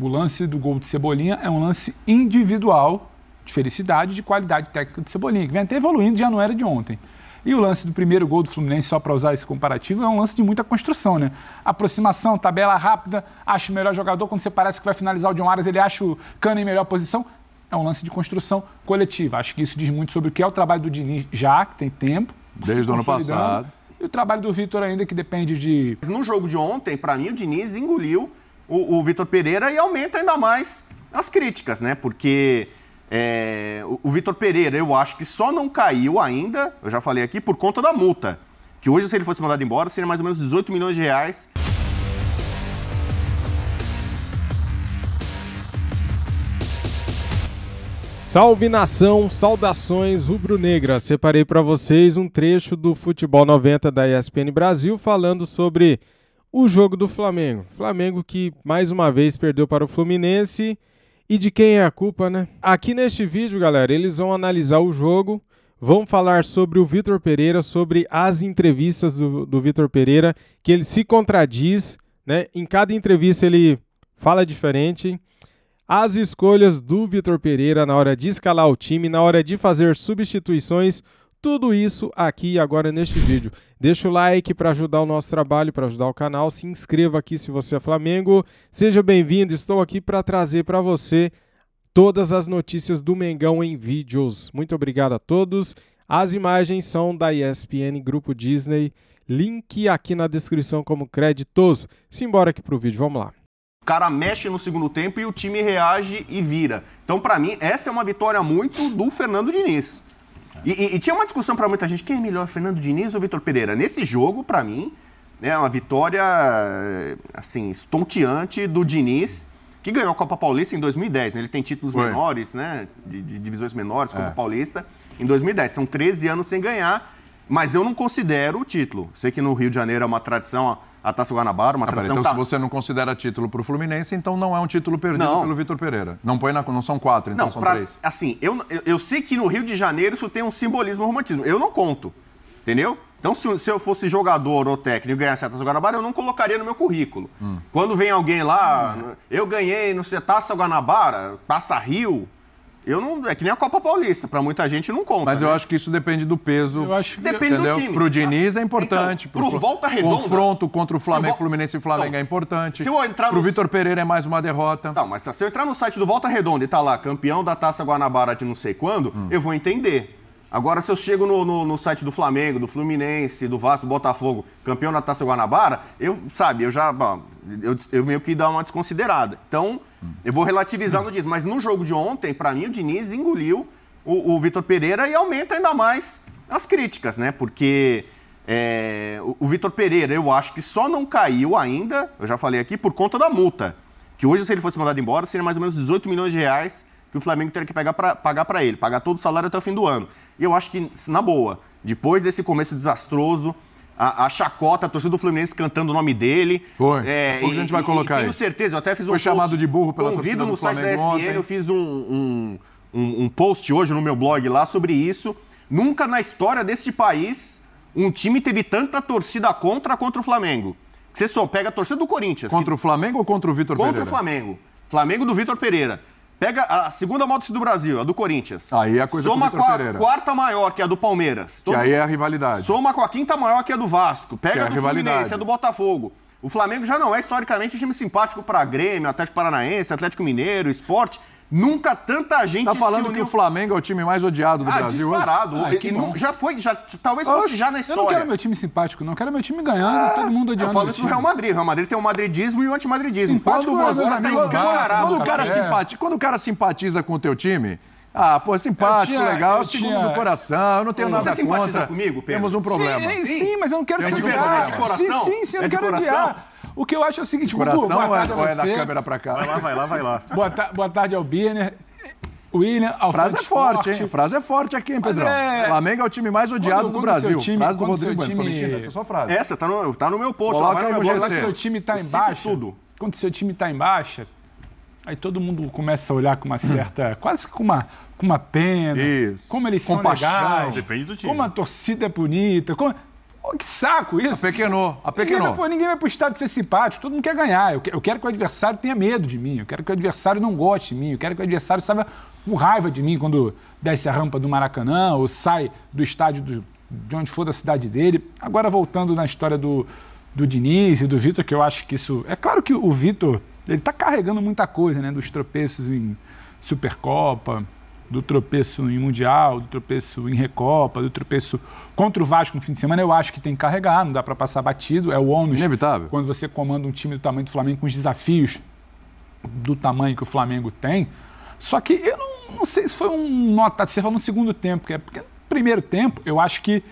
O lance do gol de Cebolinha é um lance individual de felicidade, de qualidade técnica de Cebolinha, que vem até evoluindo, já não era de ontem. E o lance do primeiro gol do Fluminense, só para usar esse comparativo, é um lance de muita construção, né? Aproximação, tabela rápida, acho o melhor jogador, quando você parece que vai finalizar o John Aras, ele acha o Cano em melhor posição. É um lance de construção coletiva. Acho que isso diz muito sobre o que é o trabalho do Diniz já, que tem tempo. Desde o ano passado. E o trabalho do Vitor ainda, que depende de... No jogo de ontem, para mim, o Diniz engoliu o, o Vitor Pereira e aumenta ainda mais as críticas, né? Porque é, o, o Vitor Pereira, eu acho que só não caiu ainda, eu já falei aqui, por conta da multa. Que hoje, se ele fosse mandado embora, seria mais ou menos 18 milhões de reais. Salve nação, saudações rubro-negra. Separei para vocês um trecho do Futebol 90 da ESPN Brasil falando sobre o jogo do Flamengo. Flamengo que mais uma vez perdeu para o Fluminense. E de quem é a culpa, né? Aqui neste vídeo, galera, eles vão analisar o jogo, vão falar sobre o Vitor Pereira, sobre as entrevistas do, do Vitor Pereira, que ele se contradiz, né? Em cada entrevista ele fala diferente. As escolhas do Vitor Pereira na hora de escalar o time, na hora de fazer substituições, tudo isso aqui e agora neste vídeo. Deixa o like para ajudar o nosso trabalho, para ajudar o canal. Se inscreva aqui se você é Flamengo. Seja bem-vindo. Estou aqui para trazer para você todas as notícias do Mengão em vídeos. Muito obrigado a todos. As imagens são da ESPN Grupo Disney. Link aqui na descrição como créditos. Simbora aqui pro vídeo, vamos lá. O cara mexe no segundo tempo e o time reage e vira. Então, para mim, essa é uma vitória muito do Fernando Diniz. E, e, e tinha uma discussão para muita gente: quem é melhor, Fernando Diniz ou Vitor Pereira? Nesse jogo, para mim, né, é né, uma vitória assim estonteante do Diniz, que ganhou a Copa Paulista em 2010. Né? Ele tem títulos Foi. menores, né? De, de divisões menores, Copa é. Paulista, em 2010. São 13 anos sem ganhar. Mas eu não considero o título. Sei que no Rio de Janeiro é uma tradição. Ó, a Taça Guanabara, uma ah, tradição... então, tá... se você não considera título para o Fluminense, então não é um título perdido não. pelo Vitor Pereira. Não põe na... Não são quatro, então não, são pra... três. Assim, eu, eu, eu, sei que no Rio de Janeiro isso tem um simbolismo romantismo. Eu não conto, entendeu? Então, se, se eu fosse jogador ou técnico e ganhasse a Taça Guanabara, eu não colocaria no meu currículo. Hum. Quando vem alguém lá, hum. eu ganhei, não sei, Taça Guanabara, Taça Rio, eu não, é que nem a Copa Paulista, para muita gente não conta. Mas eu né? acho que isso depende do peso. Eu acho que depende entendeu? do time. Pro Diniz é importante. Então, pro, pro Volta Redonda. Confronto contra o Flamengo, o Fluminense e então, Flamengo então, é importante. Se eu entrar pro no... Vitor Pereira é mais uma derrota. Então, mas se eu entrar no site do Volta Redonda e tá lá campeão da Taça Guanabara de não sei quando, hum. eu vou entender. Agora, se eu chego no, no, no, site do Flamengo, do Fluminense, do Vasco, do Botafogo, campeão da Taça Guanabara, eu, sabe, eu já. Bom, eu, eu, meio que dou uma desconsiderada. Então, eu vou relativizar no Diniz. Mas no jogo de ontem, para mim, o Diniz engoliu o, o Vitor Pereira e aumenta ainda mais as críticas, né? Porque é, o, o Vitor Pereira, eu acho que só não caiu ainda, eu já falei aqui, por conta da multa. Que hoje, se ele fosse mandado embora, seria mais ou menos 18 milhões de reais que o Flamengo teria que pegar pra, pagar para ele, pagar todo o salário até o fim do ano. E eu acho que, na boa, depois desse começo desastroso, a, a chacota, a torcida do Fluminense cantando o nome dele. Foi. É, a gente vai colocar e, e tenho certeza, eu até fiz um Foi post, chamado de burro pela torcida do Flamengo. Convido no site da SPN, eu fiz um, um, um, um post hoje no meu blog lá sobre isso. Nunca na história deste país um time teve tanta torcida contra contra o Flamengo. Você só pega a torcida do Corinthians. Contra que... o Flamengo ou contra o Vitor Pereira? Contra o Flamengo. Flamengo do Vitor Pereira. Pega a segunda moto do Brasil, a do Corinthians. Aí é a coisa Soma com a Pereira. quarta maior, que é a do Palmeiras. Todo... Que aí é a rivalidade. Soma com a quinta maior, que é a do Vasco. Pega que é a do Fluminense, a do Botafogo. O Flamengo já não é historicamente um time simpático para Grêmio, Atlético Paranaense, Atlético Mineiro, Esporte. Nunca tanta gente tá falando se uniu. que o Flamengo é o time mais odiado do ah, Brasil. Disparado. Ah, e, não, já foi, já, talvez Oxe, fosse já na história. Eu não quero meu time simpático, não. Eu quero meu time ganhando, ah, todo mundo odiando. Eu falo isso do Real Madrid. Real Madrid tem o madridismo e o antimadridismo. Simpático, quando, é, você tá escancarado. Quando o cara, é. simpati, quando o cara simpatiza com o teu time, ah, pô, é simpático, tinha, legal, é o segundo do coração, eu não tenho nada contra. Você simpatiza comigo, Pedro? Temos um problema. Sim, sim, sim mas eu não quero é te odiar. É de coração? Sim, sim, sim eu é não quero odiar. O que eu acho é o seguinte, Coração Gugu, boa é- tarde é, a você. é da câmera pra cá? Vai lá, vai lá, vai lá. Boa, ta boa tarde ao Birner. William, Alfredo frase é forte, forte, hein? Frase é forte aqui, hein, Pedrão? É... Flamengo é o time mais odiado quando, do quando Brasil. Time, frase do Rodrigo é time... Mentindo, essa é só frase. Essa tá no, tá no meu posto. Coloca lá, no meu quando seu time tá em baixa, quando seu time tá em baixa, aí todo mundo começa a olhar com uma hum. certa, quase com uma, com uma pena. Isso. Como eles Compaixão. são legais. Depende do time. Como a torcida é bonita. Como... Oh, que saco isso! Apequenou, apequenou. Ninguém vai, ninguém vai pro estádio ser simpático, todo mundo quer ganhar. Eu, eu quero que o adversário tenha medo de mim, eu quero que o adversário não goste de mim, eu quero que o adversário saiba com raiva de mim quando desce a rampa do Maracanã ou sai do estádio do, de onde for da cidade dele. Agora, voltando na história do, do Diniz e do Vitor, que eu acho que isso. É claro que o Vitor ele tá carregando muita coisa, né? Dos tropeços em Supercopa, do tropeço em Mundial, do tropeço em Recopa, do tropeço contra o Vasco no fim de semana, eu acho que tem que carregar, não dá para passar batido, é o ônus. Inevitável. Quando você comanda um time do tamanho do Flamengo, com os desafios do tamanho que o Flamengo tem. Só que eu não, não sei se foi um nota, você falou no segundo tempo, porque é porque no primeiro tempo eu acho que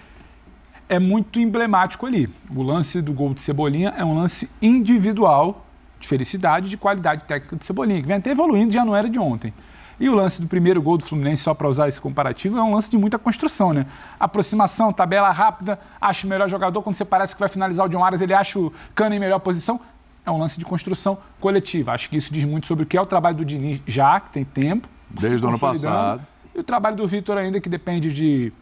é muito emblemático ali. O lance do gol de Cebolinha é um lance individual de felicidade, de qualidade técnica de Cebolinha, que vem até evoluindo, já não era de ontem. E o lance do primeiro gol do Fluminense, só para usar esse comparativo, é um lance de muita construção, né? Aproximação, tabela rápida, acha o melhor jogador. Quando você parece que vai finalizar o John Aras, ele acha o Cano em melhor posição. É um lance de construção coletiva. Acho que isso diz muito sobre o que é o trabalho do Diniz já, que tem tempo. Desde o ano passado. E o trabalho do Vitor ainda, que depende de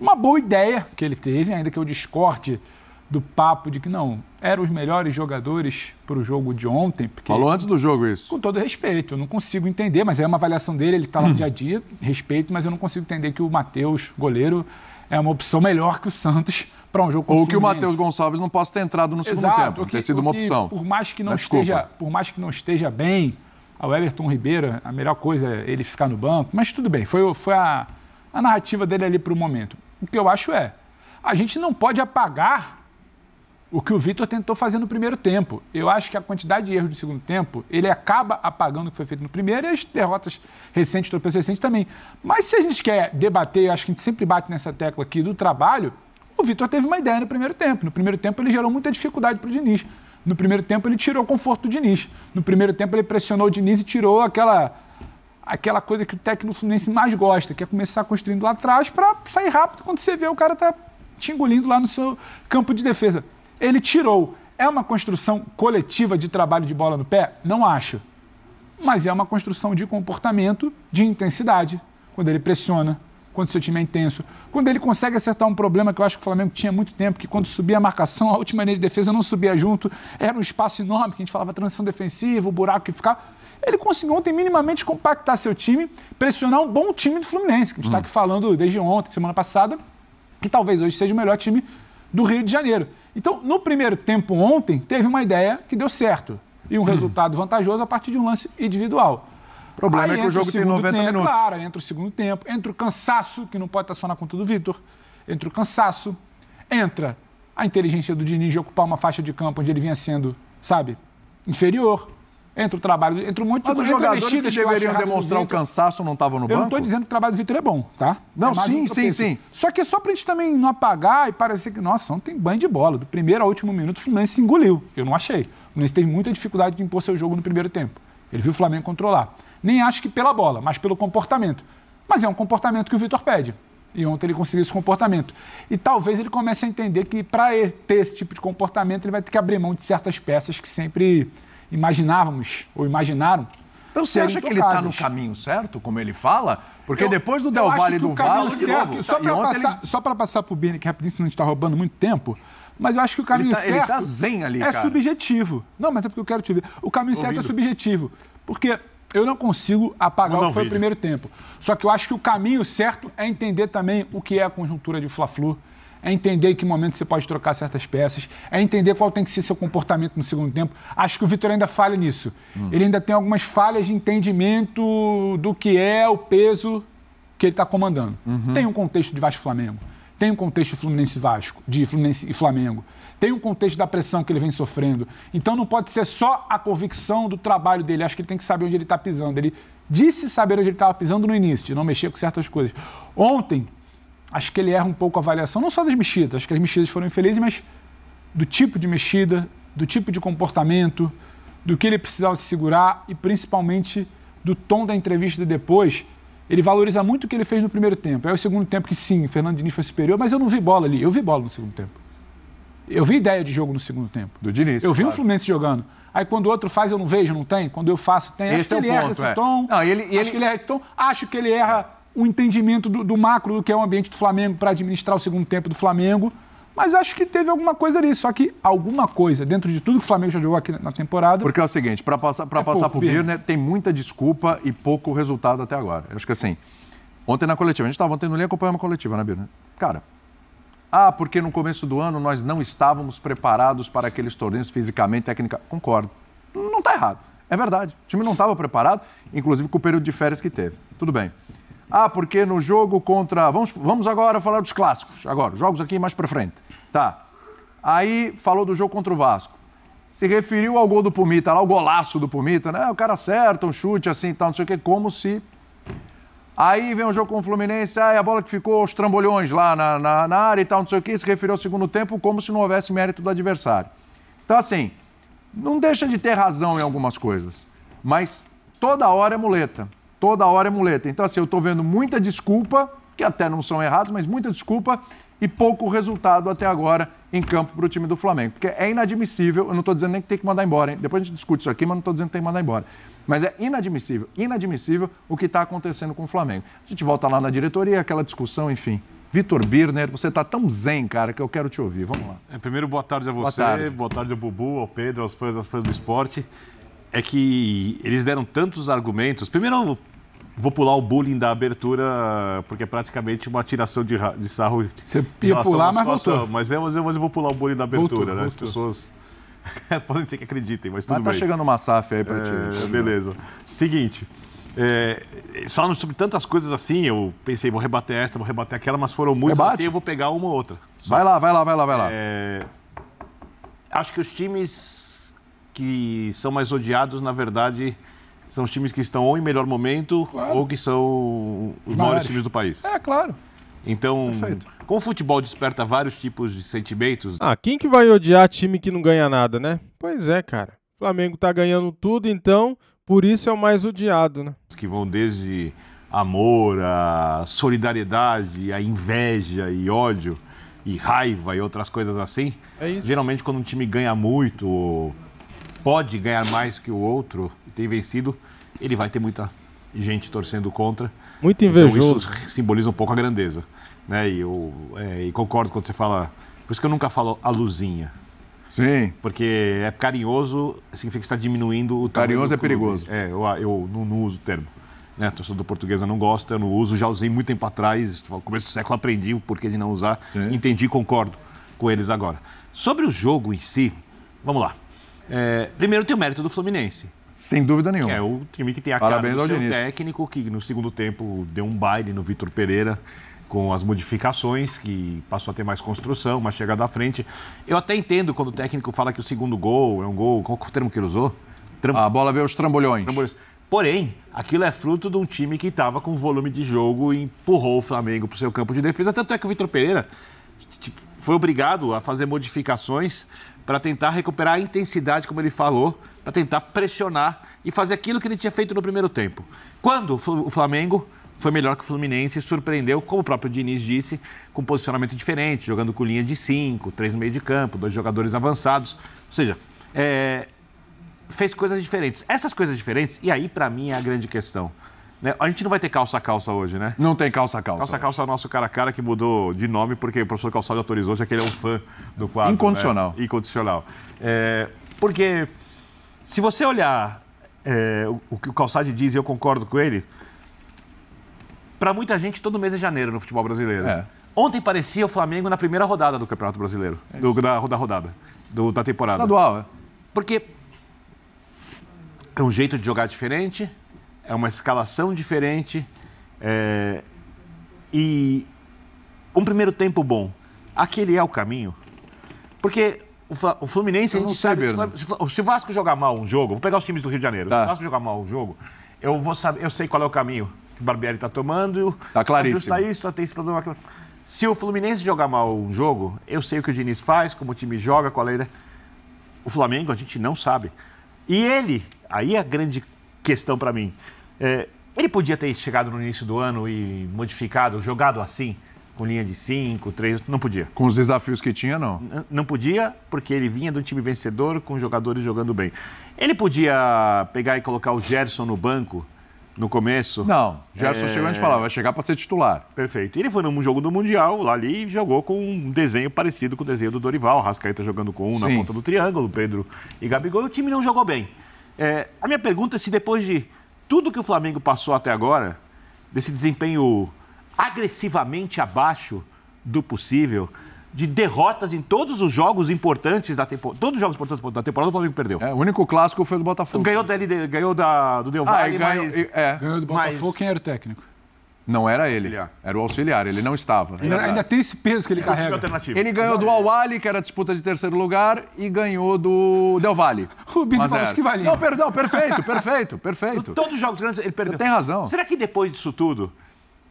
uma boa ideia que ele teve, ainda que eu discorde do papo de que não, eram os melhores jogadores para o jogo de ontem. Porque, Falou antes do jogo isso. Com todo respeito, eu não consigo entender, mas é uma avaliação dele, ele está lá no hum. dia a dia, respeito, mas eu não consigo entender que o Matheus, goleiro, é uma opção melhor que o Santos para um jogo como Ou que o Matheus Gonçalves não possa ter entrado no Exato, segundo tempo, que, ter sido uma opção. Por mais que não, esteja, por mais que não esteja bem, ao Everton Ribeiro, a melhor coisa é ele ficar no banco, mas tudo bem, foi, foi a, a narrativa dele ali para o momento. O que eu acho é, a gente não pode apagar o que o Vitor tentou fazer no primeiro tempo. Eu acho que a quantidade de erros do segundo tempo, ele acaba apagando o que foi feito no primeiro e as derrotas recentes, tropeços recentes também. Mas se a gente quer debater, eu acho que a gente sempre bate nessa tecla aqui do trabalho, o Vitor teve uma ideia no primeiro tempo. No primeiro tempo ele gerou muita dificuldade para o Diniz. No primeiro tempo ele tirou o conforto do Diniz. No primeiro tempo ele pressionou o Diniz e tirou aquela aquela coisa que o técnico fluminense mais gosta, que é começar construindo lá atrás para sair rápido quando você vê o cara tá te engolindo lá no seu campo de defesa ele tirou. É uma construção coletiva de trabalho de bola no pé? Não acho. Mas é uma construção de comportamento, de intensidade. Quando ele pressiona, quando seu time é intenso, quando ele consegue acertar um problema que eu acho que o Flamengo tinha muito tempo, que quando subia a marcação, a última linha de defesa não subia junto, era um espaço enorme, que a gente falava transição defensiva, o buraco que ficava. Ele conseguiu ontem minimamente compactar seu time, pressionar um bom time do Fluminense, que a gente está hum. aqui falando desde ontem, semana passada, que talvez hoje seja o melhor time do Rio de Janeiro. Então, no primeiro tempo ontem, teve uma ideia que deu certo e um hum. resultado vantajoso a partir de um lance individual. O problema Aí, é que o jogo o tem 90 tempo, minutos. Claro, entra o segundo tempo, entra o cansaço, que não pode estar só na conta do Vitor, entra o cansaço, entra a inteligência do Diniz de ocupar uma faixa de campo onde ele vinha sendo, sabe, inferior. Entre o trabalho, entre um monte de Mas os jogadores que deveriam demonstrar o cansaço não estavam no banco? Eu não estou dizendo que o trabalho do Vitor é bom, tá? Não, é sim, sim, sim. Só que é só para a gente também não apagar e parecer que, nossa, ontem banho de bola. Do primeiro ao último minuto, o Fluminense se engoliu. Eu não achei. O Fluminense teve muita dificuldade de impor seu jogo no primeiro tempo. Ele viu o Flamengo controlar. Nem acho que pela bola, mas pelo comportamento. Mas é um comportamento que o Vitor pede. E ontem ele conseguiu esse comportamento. E talvez ele comece a entender que para ter esse tipo de comportamento ele vai ter que abrir mão de certas peças que sempre imaginávamos ou imaginaram. Então você acha que ele está no caminho certo, como ele fala? Porque eu, depois do Del Valle e do Vasco, de só para passar, ele... passar para o que é rapidinho, senão a gente está roubando muito tempo, mas eu acho que o caminho ele tá, tá certo ele está zen ali, é cara. subjetivo. Não, mas é porque eu quero te ver. O caminho Ouvindo. certo é subjetivo, porque eu não consigo apagar não o que foi vídeo. o primeiro tempo. Só que eu acho que o caminho certo é entender também o que é a conjuntura de Fla-Flu, é entender em que momento você pode trocar certas peças, é entender qual tem que ser seu comportamento no segundo tempo. Acho que o Vitor ainda falha nisso. Hum. Ele ainda tem algumas falhas de entendimento do que é o peso que ele está comandando. Uhum. Tem um contexto de Vasco Flamengo, tem um contexto Fluminense Vasco, de Fluminense e Flamengo, tem um contexto da pressão que ele vem sofrendo. Então não pode ser só a convicção do trabalho dele. Acho que ele tem que saber onde ele está pisando. Ele disse saber onde ele estava pisando no início, de não mexer com certas coisas. Ontem acho que ele erra um pouco a avaliação, não só das mexidas, acho que as mexidas foram infelizes, mas do tipo de mexida, do tipo de comportamento, do que ele precisava se segurar e principalmente do tom da entrevista depois. Ele valoriza muito o que ele fez no primeiro tempo. É o segundo tempo que sim, o Fernando Diniz foi superior, mas eu não vi bola ali. Eu vi bola no segundo tempo. Eu vi ideia de jogo no segundo tempo. Do Diniz. Eu vi claro. um Fluminense jogando. Aí quando o outro faz, eu não vejo, não tem. Quando eu faço, tem. Esse acho é ele ponto, erra é. esse tom. Não, ele, acho ele... que ele erra esse tom. Acho que ele erra o entendimento do, do, macro do que é o ambiente do Flamengo para administrar o segundo tempo do Flamengo. Mas acho que teve alguma coisa nisso. Só que alguma coisa, dentro de tudo que o Flamengo já jogou aqui na temporada. Porque é o seguinte: para passar, para é passar pouco, por Birner, tem muita desculpa e pouco resultado até agora. Eu acho que assim, ontem na coletiva, a gente estava ontem no linha acompanhando a coletiva, né, Birner? Cara, ah, porque no começo do ano nós não estávamos preparados para aqueles torneios fisicamente, técnica. Concordo. Não está errado. É verdade. O time não estava preparado, inclusive com o período de férias que teve. Tudo bem. Ah, porque no jogo contra. Vamos, vamos agora falar dos clássicos, agora, jogos aqui mais para frente. Tá. Aí falou do jogo contra o Vasco. Se referiu ao gol do Pumita, lá o golaço do Pumita, né? O cara acerta um chute assim e tal, não sei o quê, como se. Aí vem o um jogo com o Fluminense, aí a bola que ficou aos trambolhões lá na, na, na área e tal, não sei o quê, se referiu ao segundo tempo como se não houvesse mérito do adversário. Então, assim, não deixa de ter razão em algumas coisas, mas toda hora é muleta. Toda hora é muleta. Então, assim, eu estou vendo muita desculpa, que até não são errados, mas muita desculpa e pouco resultado até agora em campo para o time do Flamengo. Porque é inadmissível, eu não estou dizendo nem que tem que mandar embora, hein? depois a gente discute isso aqui, mas não estou dizendo que tem que mandar embora. Mas é inadmissível, inadmissível o que está acontecendo com o Flamengo. A gente volta lá na diretoria, aquela discussão, enfim. Vitor Birner, você está tão zen, cara, que eu quero te ouvir. Vamos lá. É, primeiro, boa tarde a você, boa tarde. boa tarde ao Bubu, ao Pedro, aos fãs, às fãs do esporte. É que eles deram tantos argumentos. Primeiro, Vou pular o bullying da abertura, porque é praticamente uma tiração de, de sarro. Você ia pular, mas voltou. Mas, é, mas, eu, é, mas eu vou pular o bullying da abertura, voltou, né? Voltou. As pessoas podem ser que acreditem, mas tudo mas tá bem. tá chegando uma SAF aí para é, ti. Beleza. Seguinte, é, falando sobre tantas coisas assim, eu pensei, vou rebater essa, vou rebater aquela, mas foram muitas Rebate. assim, eu vou pegar uma ou outra. Só. Vai lá, vai lá, vai lá, vai lá. É, acho que os times que são mais odiados, na verdade são os times que estão ou em melhor momento claro. ou que são os maiores. maiores times do país. É, claro. Então, Perfeito. como o futebol desperta vários tipos de sentimentos. Ah, quem que vai odiar time que não ganha nada, né? Pois é, cara. O Flamengo tá ganhando tudo, então, por isso é o mais odiado, né? Que vão desde amor, a solidariedade, a inveja e ódio e raiva e outras coisas assim. É isso. Geralmente quando um time ganha muito ou pode ganhar mais que o outro tem vencido, ele vai ter muita gente torcendo contra. Muito então, invejoso. Então, isso simboliza um pouco a grandeza. Né? E, eu, é, e concordo quando você fala. Por isso que eu nunca falo a luzinha. Sim. Porque é carinhoso, significa que está diminuindo o Carinhoso é perigoso. É, eu, eu não, não, uso o termo. Né? A torcida portuguesa não gosta, eu não uso, já usei muito tempo atrás, no começo do século aprendi o porquê de não usar, Sim. entendi concordo com eles agora. Sobre o jogo em si, vamos lá. É, primeiro tem o mérito do Fluminense. Sem dúvida nenhuma. é o time que tem a Parabéns cara do seu técnico, que no segundo tempo deu um baile no Vitor Pereira com as modificações, que passou a ter mais construção, mais chegada à frente. Eu até entendo quando o técnico fala que o segundo gol é um gol, qual é o termo que ele usou? Tram- A bola veio os trambolhões. Trambolhões. Porém, aquilo é fruto de um time que estava com volume de jogo e empurrou o Flamengo para o seu campo de defesa. Tanto é que o Vitor Pereira foi obrigado a fazer modificações para tentar recuperar a intensidade, como ele falou, para tentar pressionar e fazer aquilo que ele tinha feito no primeiro tempo. Quando o Flamengo foi melhor que o Fluminense, surpreendeu, como o próprio Diniz disse, com um posicionamento diferente, jogando com linha de 5, 3 no meio de campo, dois jogadores avançados. Ou seja, é, fez coisas diferentes. Essas coisas diferentes, e aí para mim é a grande questão. Né? A gente não vai ter calça calça hoje, né? Não tem calça calça. Calça calça é o nosso cara a cara que mudou de nome porque o professor Calçado autorizou, já que ele é um fã do quadro. Né? Incondicional. Né? Incondicional. É, porque se você olhar é, o que o Calçado diz, e eu concordo com ele, para muita gente todo mês é janeiro no futebol brasileiro. É. Ontem parecia o Flamengo na primeira rodada do Campeonato Brasileiro, é do, da, da, rodada, do, da temporada. Estadual, é. Porque é um jeito de jogar diferente, é uma escalação diferente é, e um primeiro tempo bom. Aquele é o caminho. Porque o Fluminense, eu a gente sabe. se o Vasco jogar mal um jogo, vou pegar os times do Rio de Janeiro. Tá. Se o Vasco jogar mal um jogo, eu vou saber, eu sei qual é o caminho que o Barbieri está tomando. Está claríssimo. Ajusta isso, tem esse problema aqui. Se o Fluminense jogar mal um jogo, eu sei o que o Diniz faz, como o time joga, qual é. O Flamengo a gente não sabe. E ele, aí é a grande questão para mim. É, ele podia ter chegado no início do ano e modificado, jogado assim, com linha de 5, 3, não podia. Com os desafios que tinha, não? N não podia, porque ele vinha de um time vencedor com jogadores jogando bem. Ele podia pegar e colocar o Gerson no banco no começo? Não, Gerson é... chegou a gente falava, vai chegar para ser titular. Perfeito. Ele foi num jogo do Mundial, lá ali, e jogou com um desenho parecido com o desenho do Dorival, Rascaeta jogando com um Sim. na ponta do triângulo, Pedro e Gabigol, e o time não jogou bem. É, a minha pergunta é se depois de tudo que o Flamengo passou até agora, desse desempenho agressivamente abaixo do possível, de derrotas em todos os jogos importantes da temporada. Todos os jogos importantes da temporada o Flamengo perdeu. É, o único clássico foi do Botafogo. Ganhou, da, ganhou da, do Del ah, Valle, ah, ganhou, mas... É. Ganhou do Botafogo, mas... quem era o técnico? Não era ele. Auxiliar. Era o auxiliar, ele não estava. Ainda, ainda tem esse peso que ele é carrega. Ele ganhou do Awali, que era disputa de terceiro lugar, e ganhou do Del Valle. O Bini é. que valia. Não, perdão, perfeito, perfeito, perfeito. Todos os jogos grandes ele perdeu. Você tem razão. Será que depois disso tudo,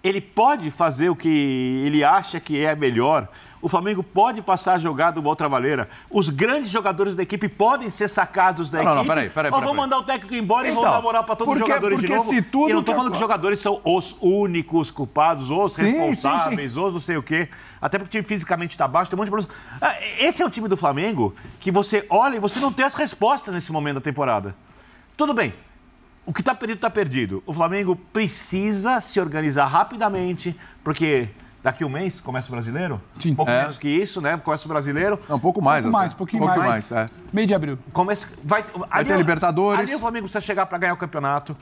ele pode fazer o que ele acha que é melhor? o Flamengo pode passar a jogar do Volta Trabalheira. Os grandes jogadores da equipe podem ser sacados da não, equipe. Não, não, peraí, peraí. Ou vão mandar o técnico embora então, e vão dar moral para todos porque, os jogadores de novo. Se tudo e eu não estou falando que os jogadores são os únicos culpados, os sim, responsáveis, sim, sim. os não sei o quê. Até porque o time fisicamente está baixo, tem um monte de problemas. Ah, esse é o time do Flamengo que você olha e você não tem as respostas nesse momento da temporada. Tudo bem, o que está perdido está perdido. O Flamengo precisa se organizar rapidamente, porque Daqui um mês começa o brasileiro? Sim. Um pouco é. menos que isso, né? Começa o brasileiro. Não, um pouco mais. Um pouco mais, pouquinho pouco mais. mais é. Meio de abril. Começa, vai, vai ali, ter é Libertadores. Ali é o Flamengo precisa chegar para ganhar o campeonato.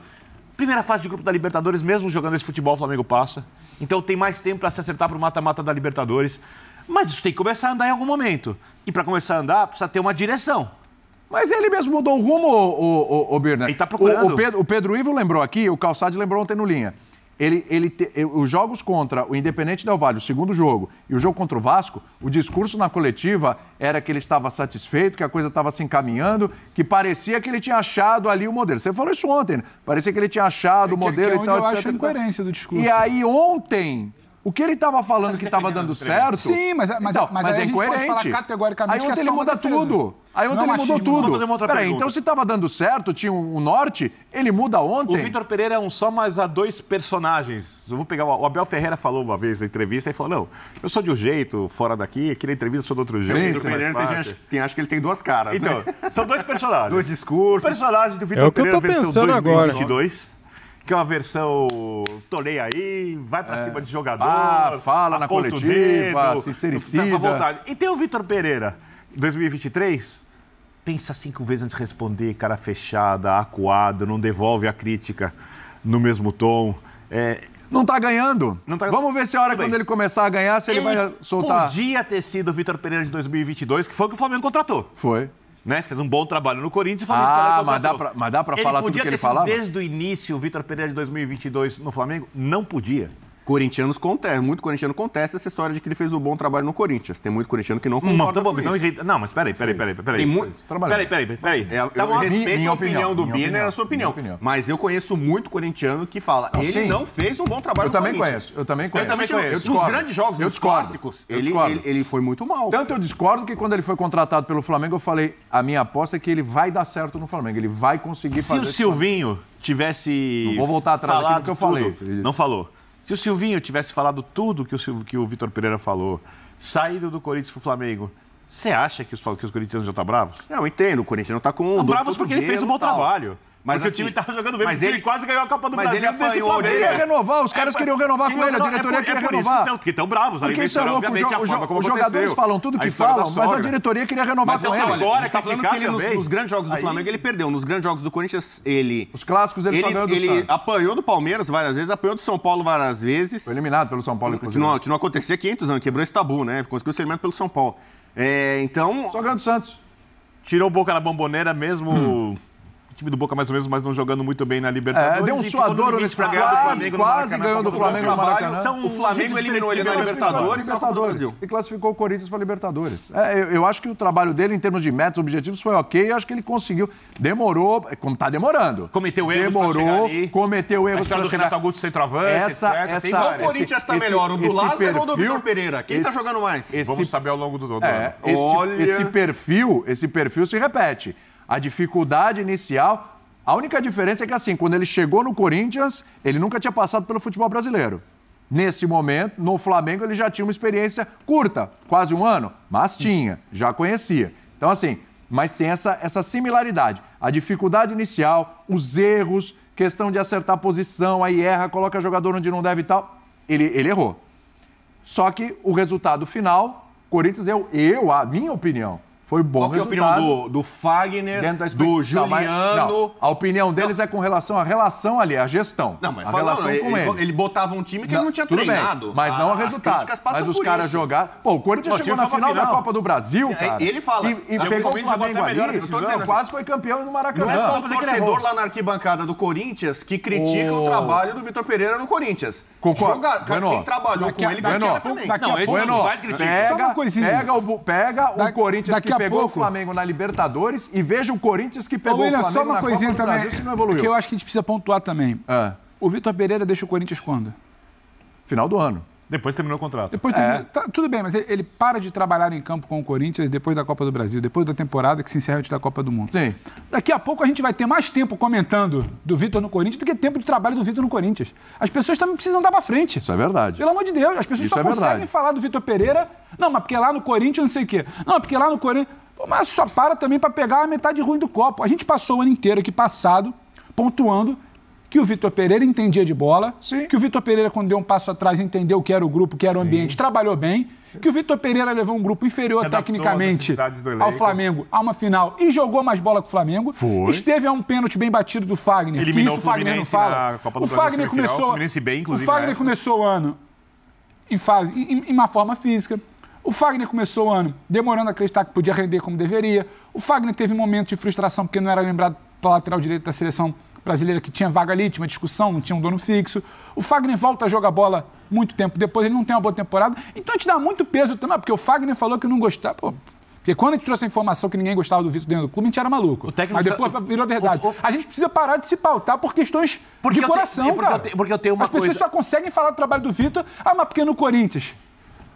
Primeira fase de grupo da Libertadores, mesmo jogando esse futebol, o Flamengo passa. Então tem mais tempo para se acertar para o mata-mata da Libertadores. Mas isso tem que começar a andar em algum momento. E para começar a andar, precisa ter uma direção. Mas ele mesmo mudou o rumo, o, o, o Ele tá procurando. O, o Pedro, o Pedro Ivo lembrou aqui, o Calçade lembrou ontem no linha ele, ele te, os jogos contra o Independente Del Valle, o segundo jogo, e o jogo contra o Vasco, o discurso na coletiva era que ele estava satisfeito, que a coisa estava se encaminhando, que parecia que ele tinha achado ali o modelo. Você falou isso ontem, né? parecia que ele tinha achado é, o modelo que, que é e tal. Eu etc, acho a incoerência do discurso. E aí ontem o que ele estava falando tá que estava dando certo. Sim, mas, é- mas, é- então, mas, mas é incoerente. Pode falar categoricamente aí ontem é ele muda tudo. Aí ontem ele mudou tudo. Peraí, então se estava dando certo, tinha um norte, ele muda ontem. O Vitor Pereira é um só, mas há dois personagens. Eu vou pegar. O Abel Ferreira falou uma vez na entrevista e falou: não, eu sou de um jeito, fora daqui, aqui na entrevista eu sou de outro jeito. Sim, o Vitor Pereira tem, gente, tem, acho que ele tem duas caras. Então, né? são dois personagens. dois discursos. O personagem do Vitor é Pereira. Eu estou pensando 2022, agora que é uma versão tolei aí, vai para é. cima de jogador. Ah, fala na coletiva, sincericida. Vontade. E tem o Vitor Pereira, 2023. Pensa cinco vezes antes de responder, cara fechada, acuado, não devolve a crítica no mesmo tom. É, não tá ganhando. Não tá... Vamos ver se a hora quando ele começar a ganhar, se ele, ele vai soltar. Podia ter sido o Vitor Pereira de 2022, que foi o que o Flamengo contratou. Foi né? Fez um bom trabalho no Corinthians. O ah, mas dá, pra, mas dá pra ele falar tudo que ele falava? desde o início o Vitor Pereira de 2022 no Flamengo? Não podia. Corintianos contestam, muito corintiano contesta essa história de que ele fez o um bom trabalho no Corinthians. Tem muito corintiano que não concorda não, tá bom, com então, isso. Não, mas peraí, peraí, peraí. peraí, Tem muito... Peraí, peraí, peraí. É, tá bom, respeito a opinião do Bina, é a sua opinião. opinião. Mas eu conheço muito corintiano que fala, não, ele sim. não fez um bom trabalho eu no Corinthians. Conheço, eu também conheço, eu também conheço. nos grandes jogos, eu nos discordo. clássicos, ele, ele, ele foi muito mal. Tanto eu discordo que quando ele foi contratado pelo Flamengo, eu falei, a minha aposta é que ele vai dar certo no Flamengo, ele vai conseguir fazer... Se o Silvinho tivesse... Não vou voltar atrás do que eu falei. Não falou. Se o Silvinho tivesse falado tudo que o, Silvio, que o Vitor Pereira falou, saído do Corinthians para o Flamengo, você acha que os, que os corintianos já estão tá bravos? Não, entendo. O Corinthians não está com. Tá bravos porque ele fez um bom tal. trabalho. Mas Porque assim, o time estava jogando bem, mas o time ele, quase ganhou a Copa do mas Brasil. Mas ele apanhou, ele queria renovar, os é, caras é, queriam renovar com ele, é é a diretoria é, queria é renovar. Isso, que estão bravos ali, isso é louco, obviamente, o, jo os jogadores falam tudo que falam, mas a diretoria queria renovar mas com assim, ele. Agora está falando que ele, nos, nos, grandes jogos do Aí... Flamengo, ele perdeu. Nos grandes jogos do Corinthians, ele... Os clássicos, ele, ele só do Ele apanhou do Palmeiras várias vezes, apanhou do São Paulo várias vezes. Foi eliminado pelo São Paulo, inclusive. Que não, acontecia 500 anos, quebrou esse tabu, né? Conseguiu ser eliminado pelo São Paulo. então... Só o Santos. Tirou boca na bomboneira mesmo hum. O time do Boca, mais ou menos, mas não jogando muito bem na é, Libertadores. É, deu um suador nesse pra ganhar do Flamengo. Quase ganhou do Flamengo no São, o Flamengo eliminou ele na Libertadores, Libertadores Brasil. e classificou o Corinthians para Libertadores. É, eu, eu, acho que o trabalho dele, em termos de métodos, objetivos, foi ok. Eu acho que ele conseguiu. Demorou, é, como está demorando. Cometeu erros Demorou, cometeu erros para chegar. do Renato Augusto centroavante, essa, etc. Essa, O Corinthians está melhor, o do Lázaro ou do Vitor Pereira? Quem está jogando mais? Vamos saber ao longo do ano. É, Olha... Esse perfil se repete a dificuldade inicial. A única diferença é que, assim, quando ele chegou no Corinthians, ele nunca tinha passado pelo futebol brasileiro. Nesse momento, no Flamengo, ele já tinha uma experiência curta, quase um ano, mas tinha, já conhecia. Então, assim, mas tem essa, essa similaridade. A dificuldade inicial, os erros, questão de acertar a posição, aí erra, coloca jogador onde não deve e tal. Ele, ele errou. Só que o resultado final, Corinthians, eu, eu, a minha opinião, foi bom Qual que é a opinião do, do Fagner, do Juliano? Não, a opinião deles não. é com relação à relação ali, à gestão. Não, mas a relação não, com ele, ele. botava um time que ele não tinha Tudo treinado. Bem, mas a, não o resultado. Mas os caras jogaram... Pô, o Corinthians chegou na final, final, da Copa do Brasil, é, cara. Ele fala. E, e pegou o Flamengo ali, melhor, assim, quase foi campeão no Maracanã. Não é só o torcedor lá na arquibancada do Corinthians que critica o trabalho do Vitor Pereira no Corinthians. Concordo. Quem trabalhou é com ele, ganhou. também. Não, esse não vai criticar. Pega o Corinthians que pegou pouco. o Flamengo na Libertadores e veja o Corinthians que pegou William, o Flamengo só uma na coisinha Copa também, do Brasil, não é evoluiu. Que eu acho que a gente precisa pontuar também. É. O Vitor Pereira deixa o Corinthians quando? Final do ano. Depois terminou o contrato. Depois terminou, é. tá, tudo bem, mas ele, ele, para de trabalhar em campo com o Corinthians depois da Copa do Brasil, depois da temporada que se encerra antes da Copa do Mundo. Sim. Daqui a pouco a gente vai ter mais tempo comentando do Vitor no Corinthians do que tempo de trabalho do Vitor no Corinthians. As pessoas também precisam dar para frente. Isso é verdade. Pelo amor de Deus, as pessoas Isso só é conseguem verdade. falar do Vitor Pereira. Não, mas porque lá no Corinthians não sei o quê. Não, porque lá no Corinthians. Mas só para também para pegar a metade ruim do copo. A gente passou o ano inteiro aqui passado pontuando que o Vitor Pereira entendia de bola, Sim. que o Vitor Pereira, quando deu um passo atrás, entendeu o que era o grupo, o que era o ambiente, trabalhou bem, que o Vitor Pereira levou um grupo inferior tecnicamente ao Flamengo a uma final e jogou mais bola que o Flamengo. Foi. Esteve a um pênalti bem batido do Fagner. Eliminou que isso o Fagner não fala. o Fagner começou, o bem, o Fagner né? começou o ano em fase, em, em uma forma física. O Fagner começou o ano demorando a acreditar que podia render como deveria. O Fagner teve um momentos de frustração porque não era lembrado para lateral direito da seleção brasileira que tinha vaga ali, tinha uma discussão, não tinha um dono fixo. O Fagner volta a jogar bola muito tempo depois, ele não tem uma boa temporada. Então a gente dá muito peso também, porque o Fagner falou que não gostava. Pô, porque quando a gente trouxe a informação que ninguém gostava do Vitor dentro do clube, a gente era maluco. O técnico Mas depois precisa... virou verdade. O... A gente precisa parar de se pautar por questões porque de coração, te... cara. Porque eu, te... porque eu tenho uma As coisa... pessoas só conseguem falar do trabalho do Vitor, ah, mas porque no Corinthians.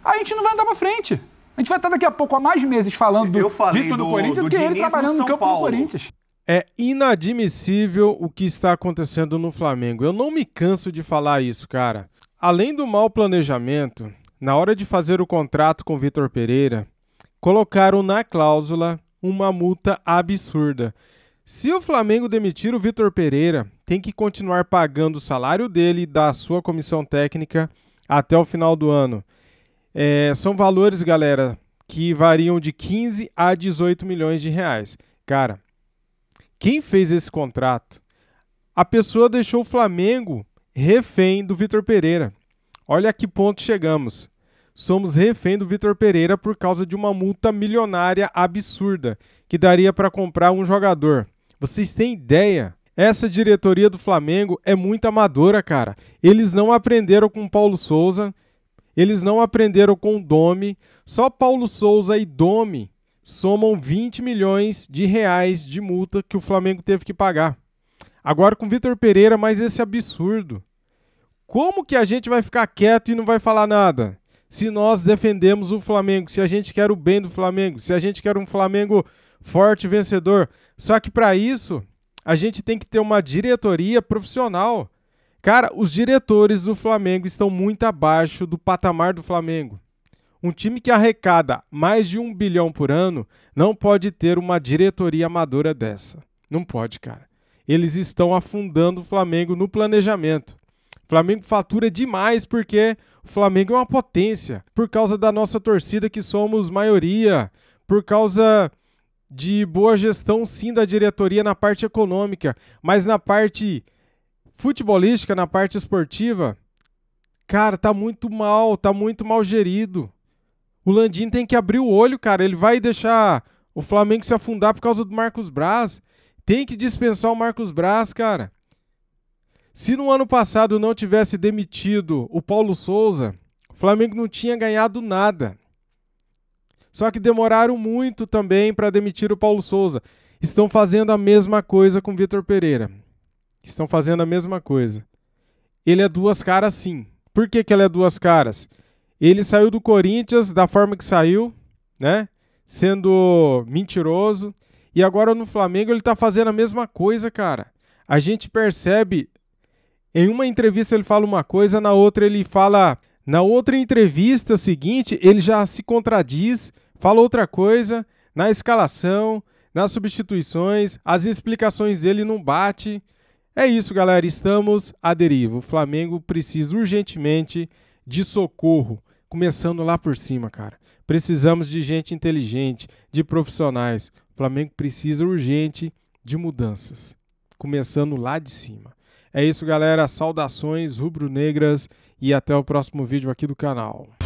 a gente não vai andar pra frente. A gente vai estar daqui a pouco há mais meses falando do Vitor do, do Corinthians do, do que Diniz ele trabalhando no, no campo Paulo. do Corinthians. É inadmissível o que está acontecendo no Flamengo. Eu não me canso de falar isso, cara. Além do mau planejamento, na hora de fazer o contrato com Vitor Pereira, colocaram na cláusula uma multa absurda. Se o Flamengo demitir o Vitor Pereira, tem que continuar pagando o salário dele e da sua comissão técnica até o final do ano. É, são valores, galera, que variam de 15 a 18 milhões de reais. Cara, quem fez esse contrato? A pessoa deixou o Flamengo refém do Vitor Pereira. Olha a que ponto chegamos. Somos refém do Vitor Pereira por causa de uma multa milionária absurda que daria para comprar um jogador. Vocês têm ideia? Essa diretoria do Flamengo é muito amadora, cara. Eles não aprenderam com Paulo Souza, eles não aprenderam com Domi. Só Paulo Souza e Domi somam 20 milhões de reais de multa que o Flamengo teve que pagar. Agora com Vitor Pereira, mais esse absurdo. Como que a gente vai ficar quieto e não vai falar nada? Se nós defendemos o Flamengo, se a gente quer o bem do Flamengo, se a gente quer um Flamengo forte vencedor. Só que para isso, a gente tem que ter uma diretoria profissional. Cara, os diretores do Flamengo estão muito abaixo do patamar do Flamengo. Um time que arrecada mais de um bilhão por ano não pode ter uma diretoria amadora dessa. Não pode, cara. Eles estão afundando o Flamengo no planejamento. O Flamengo fatura demais porque o Flamengo é uma potência. Por causa da nossa torcida, que somos maioria. Por causa de boa gestão, sim, da diretoria na parte econômica. Mas na parte futebolística, na parte esportiva, cara, tá muito mal, tá muito mal gerido. O Landim tem que abrir o olho, cara. Ele vai deixar o Flamengo se afundar por causa do Marcos Braz. Tem que dispensar o Marcos Braz, cara. Se no ano passado não tivesse demitido o Paulo Souza, o Flamengo não tinha ganhado nada. Só que demoraram muito também para demitir o Paulo Souza. Estão fazendo a mesma coisa com o Vitor Pereira. Estão fazendo a mesma coisa. Ele é duas caras, sim. Por que, que ele é duas caras? Ele saiu do Corinthians da forma que saiu, né? Sendo mentiroso. E agora no Flamengo ele tá fazendo a mesma coisa, cara. A gente percebe em uma entrevista ele fala uma coisa, na outra ele fala, na outra entrevista seguinte ele já se contradiz, fala outra coisa na escalação, nas substituições, as explicações dele não bate. É isso, galera, estamos à deriva. O Flamengo precisa urgentemente de socorro começando lá por cima, cara. Precisamos de gente inteligente, de profissionais. O Flamengo precisa urgente de mudanças, começando lá de cima. É isso, galera. Saudações rubro-negras e até o próximo vídeo aqui do canal.